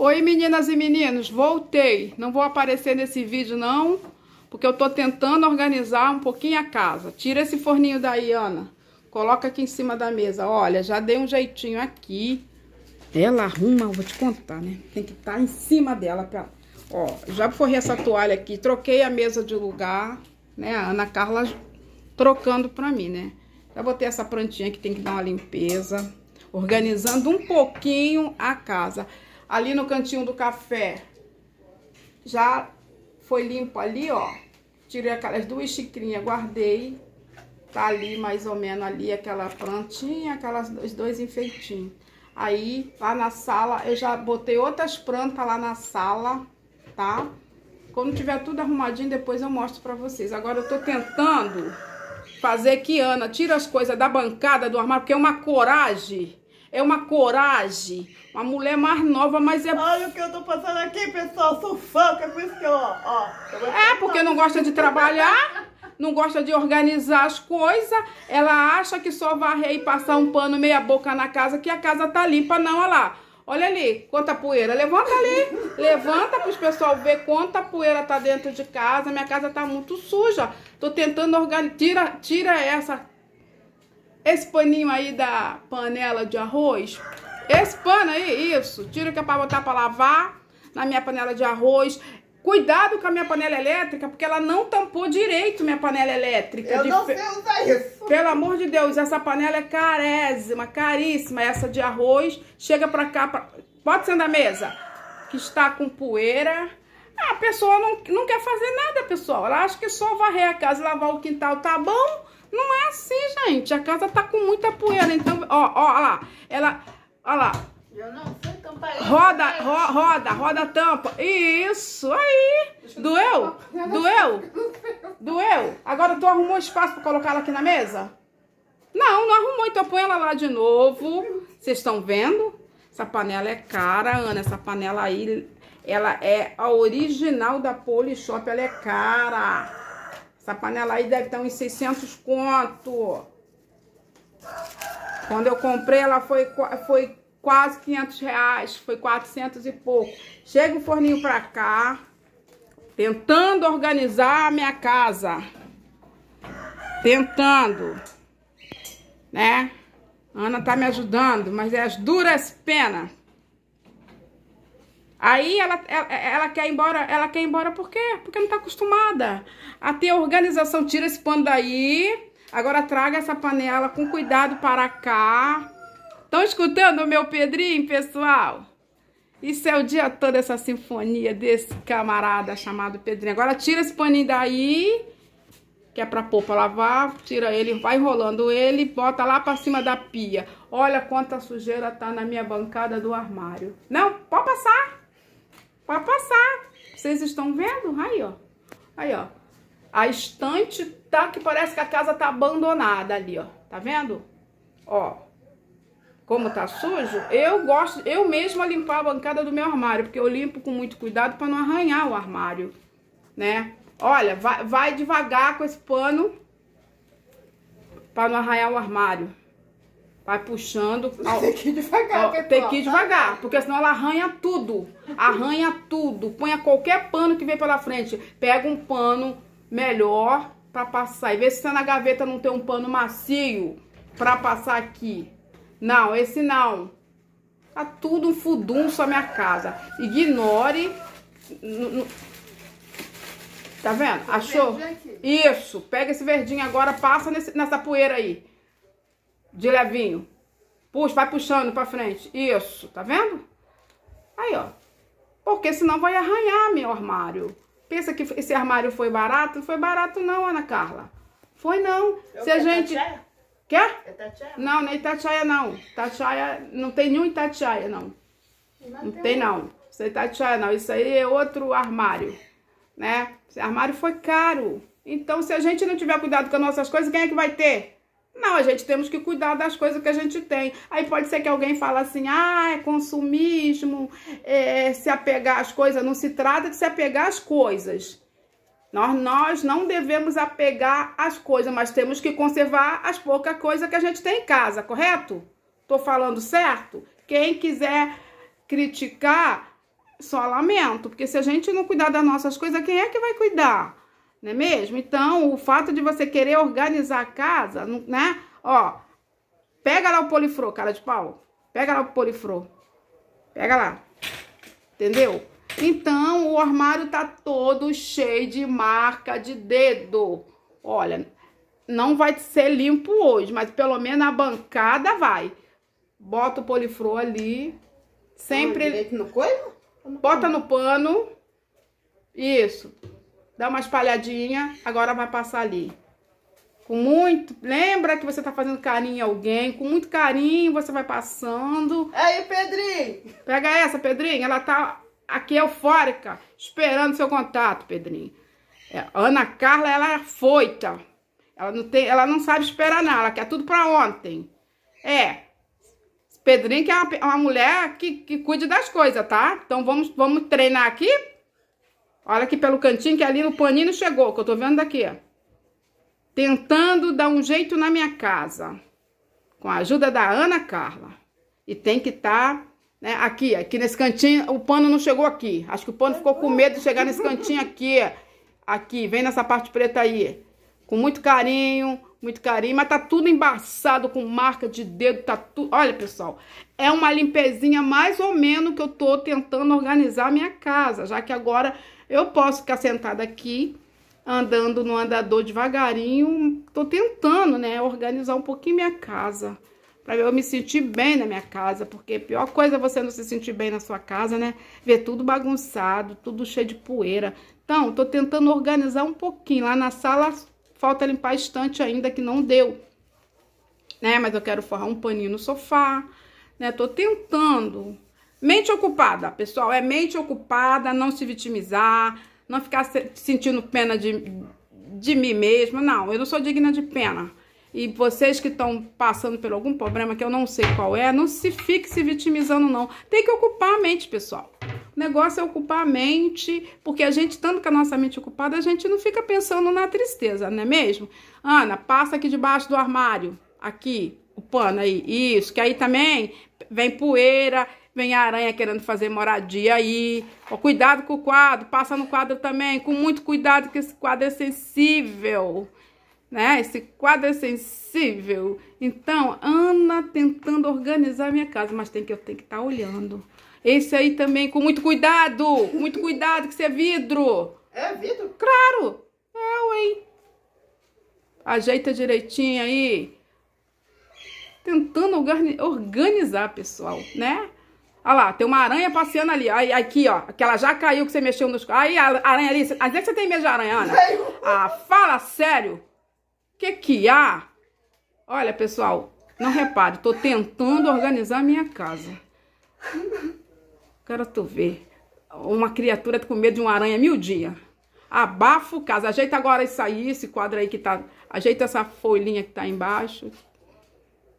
Oi meninas e meninos, voltei. Não vou aparecer nesse vídeo não, porque eu tô tentando organizar um pouquinho a casa. Tira esse forninho daí, Ana. Coloca aqui em cima da mesa. Olha, já dei um jeitinho aqui. Ela arruma, eu vou te contar, né? Tem que estar tá em cima dela pra... Ó, já forrei essa toalha aqui, troquei a mesa de lugar, né? A Ana Carla trocando pra mim, né? Já botei essa plantinha que tem que dar uma limpeza. Organizando um pouquinho a casa ali no cantinho do café, já foi limpo ali, ó. Tirei aquelas duas xicrinhas, guardei. Tá ali mais ou menos ali aquela plantinha, aquelas, os dois enfeitinhos. Aí, lá na sala, eu já botei outras plantas lá na sala, tá? Quando tiver tudo arrumadinho, depois eu mostro pra vocês. Agora eu tô tentando fazer que Ana tira as coisas da bancada do armário, porque é uma coragem é uma coragem, uma mulher mais nova, mas é. Olha o que eu tô passando aqui, pessoal, Sou que é por isso que eu, ó. ó é, porque não gosta de trabalhar, não gosta de organizar as coisas, ela acha que só varrer e passar um pano meia boca na casa, que a casa tá limpa, não, olha lá. Olha ali, quanta poeira. Levanta ali, levanta para os pessoal ver quanta poeira tá dentro de casa. Minha casa tá muito suja. Tô tentando organizar. Tira, tira essa esse paninho aí da panela de arroz. Esse pano aí, isso. Tira que é pra botar pra lavar na minha panela de arroz. Cuidado com a minha panela elétrica, porque ela não tampou direito minha panela elétrica. Eu de... não sei usar isso. Pelo amor de Deus, essa panela é carésima, caríssima, essa de arroz. Chega pra cá, pra... pode ser da mesa, que está com poeira. a pessoa não, não quer fazer nada, pessoal. Ela acha que é só varrer a casa e lavar o quintal tá bom. Não é assim, gente. A casa tá com muita poeira. Então, ó, ó, lá. Ela, ó lá. Eu não fui Roda, ro, roda, roda a tampa. Isso, aí. Doeu? Doeu? Doeu? Agora tu arrumou espaço pra colocar ela aqui na mesa? Não, não arrumou. Então põe ela lá de novo. Vocês estão vendo? Essa panela é cara, Ana. Essa panela aí, ela é a original da Polishop. Ela é cara. Essa panela aí deve estar uns 600 conto. Quando eu comprei, ela foi, foi quase 500 reais, foi 400 e pouco. Chega o forninho pra cá, tentando organizar a minha casa. Tentando, né? Ana tá me ajudando, mas é as duras penas. Aí ela, ela, ela, quer ir embora, ela quer ir embora por quê? Porque não está acostumada a ter organização. Tira esse pano daí, agora traga essa panela com cuidado para cá. Estão escutando o meu Pedrinho, pessoal? Isso é o dia todo essa sinfonia desse camarada chamado Pedrinho. Agora tira esse paninho daí, que é para pôr lavar, tira ele, vai enrolando ele, bota lá para cima da pia. Olha quanta sujeira tá na minha bancada do armário. Não, pode passar. Para passar. Vocês estão vendo? Aí, ó. Aí, ó. A estante tá que parece que a casa tá abandonada ali, ó. Tá vendo? Ó. Como tá sujo, eu gosto, eu mesma limpar a bancada do meu armário, porque eu limpo com muito cuidado para não arranhar o armário, né? Olha, vai, vai devagar com esse pano para não arranhar o armário. Vai puxando. Tem que ir devagar, Tem que ir devagar, porque senão ela arranha tudo. Arranha tudo. Põe qualquer pano que vem pela frente. Pega um pano melhor para passar. E vê se tá na gaveta não tem um pano macio para passar aqui. Não, esse não. Tá tudo um fudunço a minha casa. Ignore. Tá vendo? Achou? Isso. Pega esse verdinho agora, passa nesse, nessa poeira aí de levinho. Puxa, vai puxando pra frente. Isso, tá vendo? Aí, ó. Porque senão vai arranhar meu armário. Pensa que esse armário foi barato? Não foi barato não, Ana Carla. Foi não. Eu Se a gente... Quer? É Não, nem é Itatiaia não. Itatiaia... Não tem nenhum Itatiaia, não. Não, não tem um. não. Isso aí é Itatiaia não. Isso aí é outro armário, né? Esse armário foi caro. Então, se a gente não tiver cuidado com as nossas coisas, quem é que vai ter? Não, a gente temos que cuidar das coisas que a gente tem. Aí pode ser que alguém fale assim, ah, é consumismo, é, se apegar às coisas. Não se trata de se apegar às coisas. Nós, nós não devemos apegar às coisas, mas temos que conservar as poucas coisas que a gente tem em casa, correto? Tô falando certo? Quem quiser criticar, só lamento, porque se a gente não cuidar das nossas coisas, quem é que vai cuidar? não é mesmo? Então, o fato de você querer organizar a casa, né? Ó, pega lá o polifrô, cara de pau. Pega lá o polifrô. Pega lá. Entendeu? Então, o armário tá todo cheio de marca de dedo. Olha, não vai ser limpo hoje, mas pelo menos a bancada vai. Bota o polifrô ali. Sempre. Bota no pano. Isso dá uma espalhadinha, agora vai passar ali. Com muito... Lembra que você tá fazendo carinho em alguém, com muito carinho você vai passando. Aí, Pedrinho! Pega essa, Pedrinho, ela tá aqui eufórica, esperando seu contato, Pedrinho. É, Ana Carla, ela é foita. Ela não, tem, ela não sabe esperar nada. ela quer tudo pra ontem. É, Pedrinho que é uma, uma mulher que, que cuide das coisas, tá? Então vamos, vamos treinar aqui Olha aqui pelo cantinho que ali no paninho chegou, que eu tô vendo daqui, ó. Tentando dar um jeito na minha casa. Com a ajuda da Ana Carla. E tem que estar, tá, né, aqui, aqui nesse cantinho, o pano não chegou aqui. Acho que o pano ficou com medo de chegar nesse cantinho aqui, aqui, vem nessa parte preta aí. Com muito carinho, muito carinho, mas tá tudo embaçado com marca de dedo, tá tudo... Olha, pessoal, é uma limpezinha mais ou menos que eu tô tentando organizar a minha casa, já que agora eu posso ficar sentada aqui, andando no andador devagarinho. Tô tentando, né, organizar um pouquinho minha casa. Pra eu me sentir bem na minha casa. Porque a pior coisa é você não se sentir bem na sua casa, né? Ver tudo bagunçado, tudo cheio de poeira. Então, tô tentando organizar um pouquinho. Lá na sala, falta limpar a estante ainda, que não deu. Né? Mas eu quero forrar um paninho no sofá, né? Tô tentando Mente ocupada, pessoal, é mente ocupada, não se vitimizar, não ficar se, sentindo pena de, de mim mesma. Não, eu não sou digna de pena. E vocês que estão passando por algum problema que eu não sei qual é, não se fique se vitimizando, não. Tem que ocupar a mente, pessoal. O negócio é ocupar a mente, porque a gente, tanto com a nossa mente ocupada, a gente não fica pensando na tristeza, não é mesmo? Ana, passa aqui debaixo do armário, aqui, o pano aí, isso, que aí também vem poeira, Vem a aranha querendo fazer moradia aí. Ó, cuidado com o quadro, passa no quadro também, com muito cuidado, que esse quadro é sensível né? Esse quadro é sensível. Então, Ana tentando organizar a minha casa, mas tem que eu tenho que estar tá olhando. Esse aí também, com muito cuidado, muito cuidado, que isso é vidro. É vidro? Claro, é, hein? Ajeita direitinho aí. Tentando organizar, pessoal, né? Olha lá, tem uma aranha passeando ali. Aí, aqui, ó. Que ela já caiu, que você mexeu nos... Aí, a aranha ali. Às vezes você tem medo de aranha, Ana. Ah, fala sério. Que que há? Olha, pessoal. Não repare. Tô tentando organizar a minha casa. Quero tu ver. Uma criatura com medo de uma aranha mil dia. Abafa o caso. Ajeita agora isso aí, esse quadro aí que tá... Ajeita essa folhinha que tá embaixo.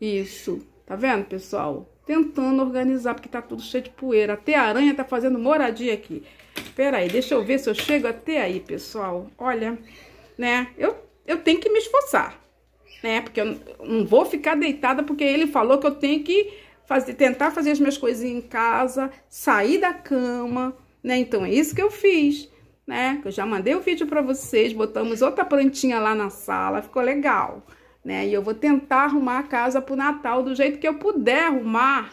Isso. Tá vendo, pessoal? tentando organizar, porque tá tudo cheio de poeira. Até a aranha tá fazendo moradia aqui. Pera aí, deixa eu ver se eu chego até aí, pessoal. Olha, né, eu, eu tenho que me esforçar, né, porque eu não vou ficar deitada, porque ele falou que eu tenho que fazer, tentar fazer as minhas coisinhas em casa, sair da cama, né, então é isso que eu fiz. Né? Eu já mandei o um vídeo para vocês, botamos outra plantinha lá na sala, ficou legal né? E eu vou tentar arrumar a casa pro Natal do jeito que eu puder arrumar,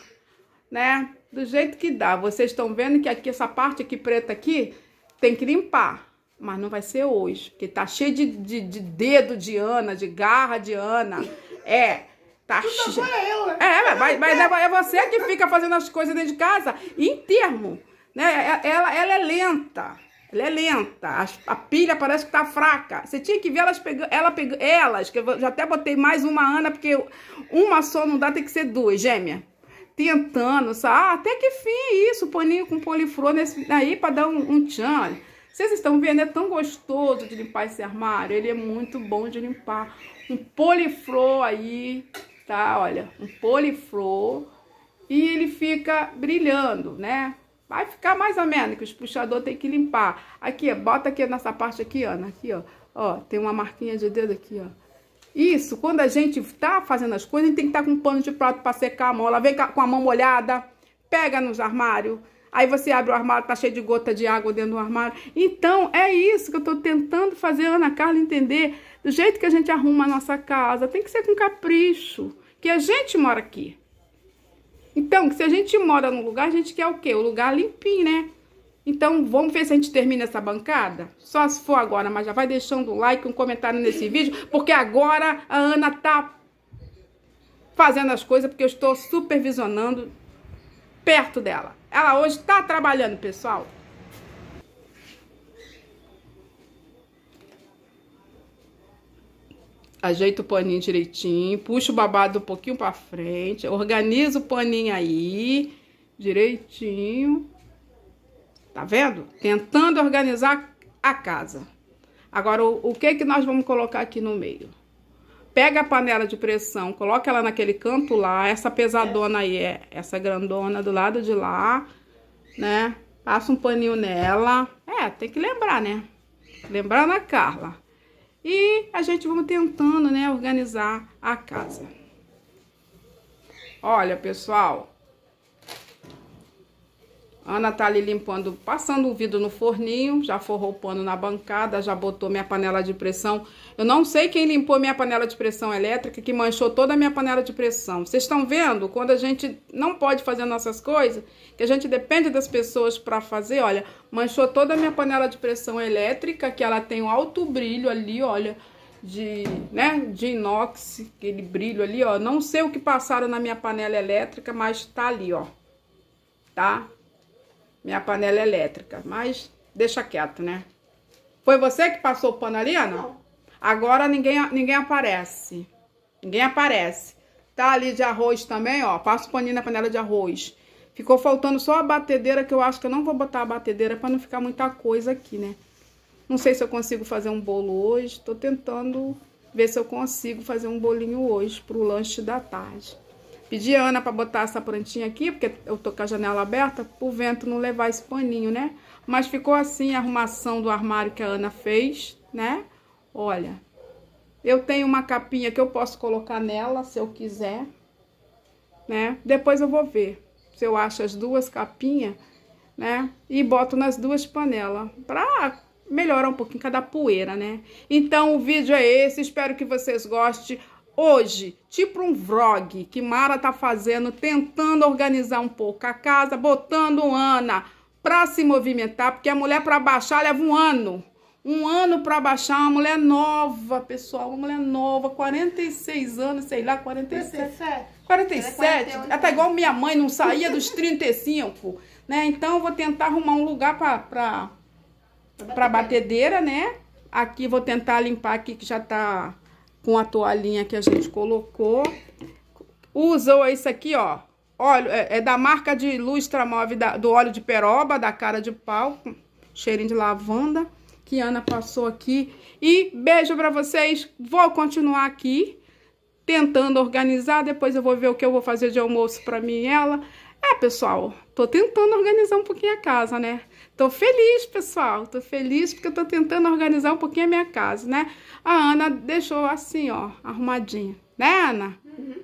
né? Do jeito que dá. Vocês estão vendo que aqui essa parte aqui preta aqui tem que limpar, mas não vai ser hoje, porque tá cheio de, de, de dedo de Ana, de garra de Ana. É, tá cheio. É, né? é, mas, mas é, é você que fica fazendo as coisas dentro de casa em termo, né? Ela, ela é lenta. Ela é lenta, a, a pilha parece que tá fraca. Você tinha que ver elas pegando, ela pegando, elas, que eu já até botei mais uma Ana, porque uma só não dá, tem que ser duas, gêmea. Tentando, sabe? Ah, até que fim é isso, paninho com poliflor nesse, aí para dar um, um tchan, olha. Vocês estão vendo, é tão gostoso de limpar esse armário, ele é muito bom de limpar. Um poliflor aí, tá? Olha, um poliflor e ele fica brilhando, né? Vai ficar mais ou menos, que os puxador tem que limpar. Aqui, bota aqui nessa parte aqui, ó, aqui, ó. Ó, tem uma marquinha de dedo aqui, ó. Isso, quando a gente tá fazendo as coisas, a gente tem que estar tá com um pano de prato para secar a mão. Ela vem com a mão molhada, pega nos armários. Aí você abre o armário, tá cheio de gota de água dentro do armário. Então, é isso que eu tô tentando fazer a Ana Carla entender. Do jeito que a gente arruma a nossa casa, tem que ser com capricho. Que a gente mora aqui. Então, se a gente mora num lugar, a gente quer o quê? O lugar limpinho, né? Então, vamos ver se a gente termina essa bancada? Só se for agora, mas já vai deixando um like, um comentário nesse vídeo, porque agora a Ana tá fazendo as coisas, porque eu estou supervisionando perto dela. Ela hoje tá trabalhando, pessoal. Ajeito o paninho direitinho, puxa o babado um pouquinho pra frente, organiza o paninho aí, direitinho. Tá vendo? Tentando organizar a casa. Agora, o, o que que nós vamos colocar aqui no meio? Pega a panela de pressão, coloca ela naquele canto lá, essa pesadona aí, é essa grandona do lado de lá, né? Passa um paninho nela. É, tem que lembrar, né? Lembrando a Carla. E a gente vamos tentando, né, organizar a casa. Olha, pessoal, Ana tá ali limpando, passando o vidro no forninho, já forrou o pano na bancada, já botou minha panela de pressão. Eu não sei quem limpou minha panela de pressão elétrica, que manchou toda a minha panela de pressão. Vocês estão vendo? Quando a gente não pode fazer nossas coisas, que a gente depende das pessoas para fazer, olha, manchou toda a minha panela de pressão elétrica, que ela tem um alto brilho ali, olha, de, né, de inox, aquele brilho ali, ó. Não sei o que passaram na minha panela elétrica, mas tá ali, ó. Tá? minha panela é elétrica. Mas deixa quieto, né? Foi você que passou o pano ali, Ana? Não. Agora ninguém, ninguém aparece. Ninguém aparece. Tá ali de arroz também, ó. Passo o paninho na panela de arroz. Ficou faltando só a batedeira, que eu acho que eu não vou botar a batedeira pra não ficar muita coisa aqui, né? Não sei se eu consigo fazer um bolo hoje. Tô tentando ver se eu consigo fazer um bolinho hoje pro lanche da tarde. Pedi a Ana para botar essa plantinha aqui, porque eu tô com a janela aberta, pro vento não levar esse paninho, né? Mas ficou assim a arrumação do armário que a Ana fez, né? Olha, eu tenho uma capinha que eu posso colocar nela, se eu quiser, né? Depois eu vou ver se eu acho as duas capinhas, né? E boto nas duas panelas, pra melhorar um pouquinho cada poeira, né? Então o vídeo é esse, espero que vocês gostem hoje, tipo um vlog que Mara tá fazendo, tentando organizar um pouco a casa, botando Ana pra se movimentar, porque a mulher pra baixar leva um ano. Um ano pra baixar, uma mulher nova, pessoal, uma mulher nova, 46 anos, sei lá, 47. 47. até Ela tá né? igual minha mãe, não saía dos 35, né? Então eu vou tentar arrumar um lugar pra pra batedeira, né? Aqui vou tentar limpar aqui que já tá com a toalhinha que a gente colocou. Usou isso aqui, ó. Óleo, é, é da marca de Lustra da, do óleo de peroba, da cara de pau. Cheirinho de lavanda que Ana passou aqui. E beijo pra vocês. Vou continuar aqui tentando organizar. Depois eu vou ver o que eu vou fazer de almoço pra mim e ela. É, pessoal, tô tentando organizar um pouquinho a casa, né? Tô feliz, pessoal, tô feliz porque eu tô tentando organizar um pouquinho a minha casa, né? A Ana deixou assim, ó, arrumadinha. Né, Ana? Uhum.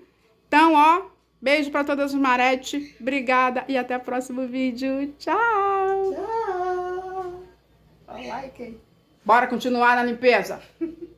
Então, ó, beijo para todas as Marete. Obrigada e até o próximo vídeo. Tchau! Tchau! like Bora continuar na limpeza.